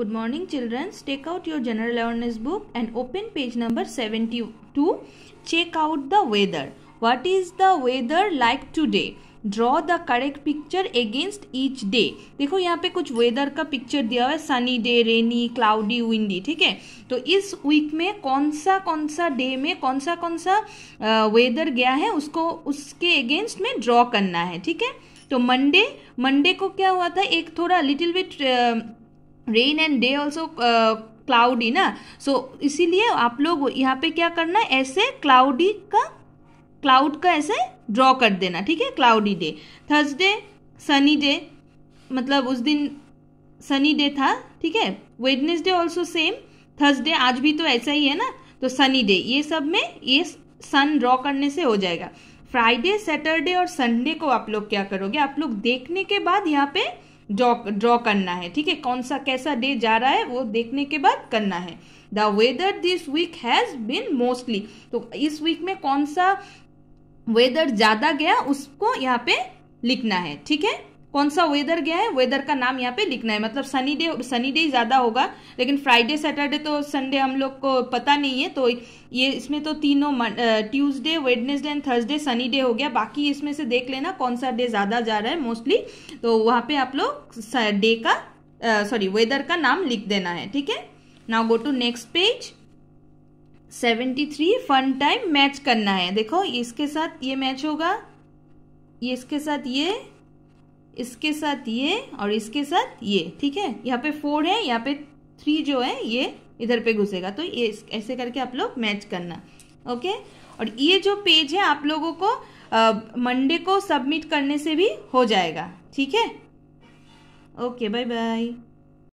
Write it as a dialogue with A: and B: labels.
A: Good morning children. Take out your general awareness book and open page number 72. Check out the weather. What is the weather like today? draw the correct picture against each day देखो यहाँ पे कुछ weather का picture दिया हुआ है sunny day rainy cloudy windy ठीक है तो इस वीक में कौन सा कौन सा डे में कौन सा कौन सा वेदर गया है उसको उसके अगेंस्ट में ड्रॉ करना है ठीक है तो मंडे मंडे को क्या हुआ था एक थोड़ा little bit rain and day also cloudy ना सो so, इसीलिए आप लोग यहाँ पे क्या करना है ऐसे क्लाउडी का क्लाउड का ऐसे ड्रॉ कर देना ठीक है cloudy day Thursday sunny day मतलब उस दिन सनी डे था ठीक है वेडनेसडे ऑल्सो सेम थर्सडे आज भी तो ऐसा ही है ना तो सनी डे ये सब में ये सन ड्रॉ करने से हो जाएगा फ्राइडे सैटरडे और संडे को आप लोग क्या करोगे आप लोग देखने के बाद यहाँ पे ड्रॉ ड्रॉ करना है ठीक है कौन सा कैसा डे जा रहा है वो देखने के बाद करना है the weather this week has been mostly तो इस वीक में कौन सा वेदर ज़्यादा गया उसको यहाँ पे लिखना है ठीक है कौन सा वेदर गया है वेदर का नाम यहाँ पे लिखना है मतलब सनी डे सनी डे ज़्यादा होगा लेकिन फ्राइडे सैटरडे तो संडे हम लोग को पता नहीं है तो ये इसमें तो तीनों Tuesday Wednesday and Thursday sunny day हो गया बाकी इसमें से देख लेना कौन सा डे ज़्यादा जा रहा है मोस्टली तो वहां पे आप लोग डे का सॉरी वेदर का नाम लिख देना है ठीक है now go to next page 73 fun time match करना है देखो इसके साथ ये मैच होगा ये इसके साथ ये इसके साथ ये और इसके साथ ये ठीक है यहाँ पे फोर है यहाँ पे थ्री जो है ये इधर पे घुसेगा तो ये ऐसे करके आप लोग मैच करना ओके और ये जो पेज है आप लोगों को मंडे को सबमिट करने से भी हो जाएगा ठीक है ओके बाय बाय